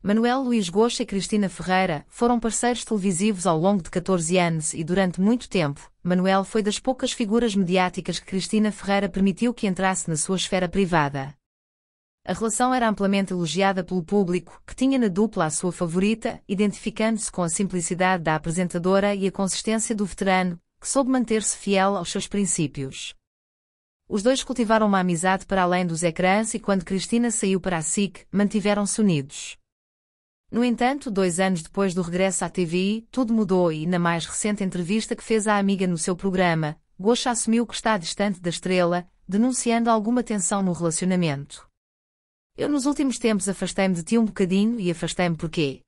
Manuel Luís Goxa e Cristina Ferreira foram parceiros televisivos ao longo de 14 anos e durante muito tempo, Manuel foi das poucas figuras mediáticas que Cristina Ferreira permitiu que entrasse na sua esfera privada. A relação era amplamente elogiada pelo público, que tinha na dupla a sua favorita, identificando-se com a simplicidade da apresentadora e a consistência do veterano, que soube manter-se fiel aos seus princípios. Os dois cultivaram uma amizade para além dos ecrãs e quando Cristina saiu para a SIC, mantiveram-se unidos. No entanto, dois anos depois do regresso à TV, tudo mudou e, na mais recente entrevista que fez à amiga no seu programa, Gosha assumiu que está distante da estrela, denunciando alguma tensão no relacionamento. Eu nos últimos tempos afastei-me de ti um bocadinho e afastei-me porquê?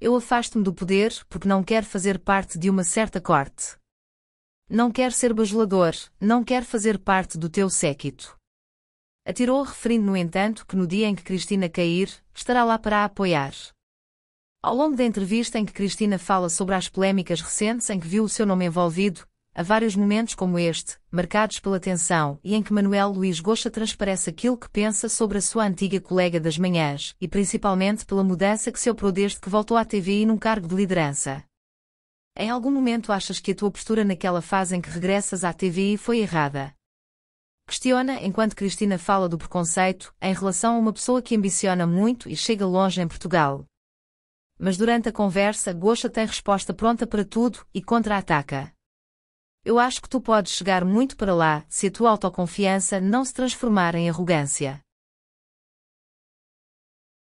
Eu afasto-me do poder porque não quero fazer parte de uma certa corte. Não quero ser bajulador, não quero fazer parte do teu séquito atirou referindo, no entanto, que no dia em que Cristina cair, estará lá para a apoiar. Ao longo da entrevista em que Cristina fala sobre as polémicas recentes em que viu o seu nome envolvido, há vários momentos como este, marcados pela tensão e em que Manuel Luís Goxa transparece aquilo que pensa sobre a sua antiga colega das manhãs e principalmente pela mudança que se operou desde que voltou à TV e num cargo de liderança. Em algum momento achas que a tua postura naquela fase em que regressas à TV foi errada? Questiona enquanto Cristina fala do preconceito em relação a uma pessoa que ambiciona muito e chega longe em Portugal. Mas durante a conversa, Gosha tem resposta pronta para tudo e contra-ataca. Eu acho que tu podes chegar muito para lá se a tua autoconfiança não se transformar em arrogância.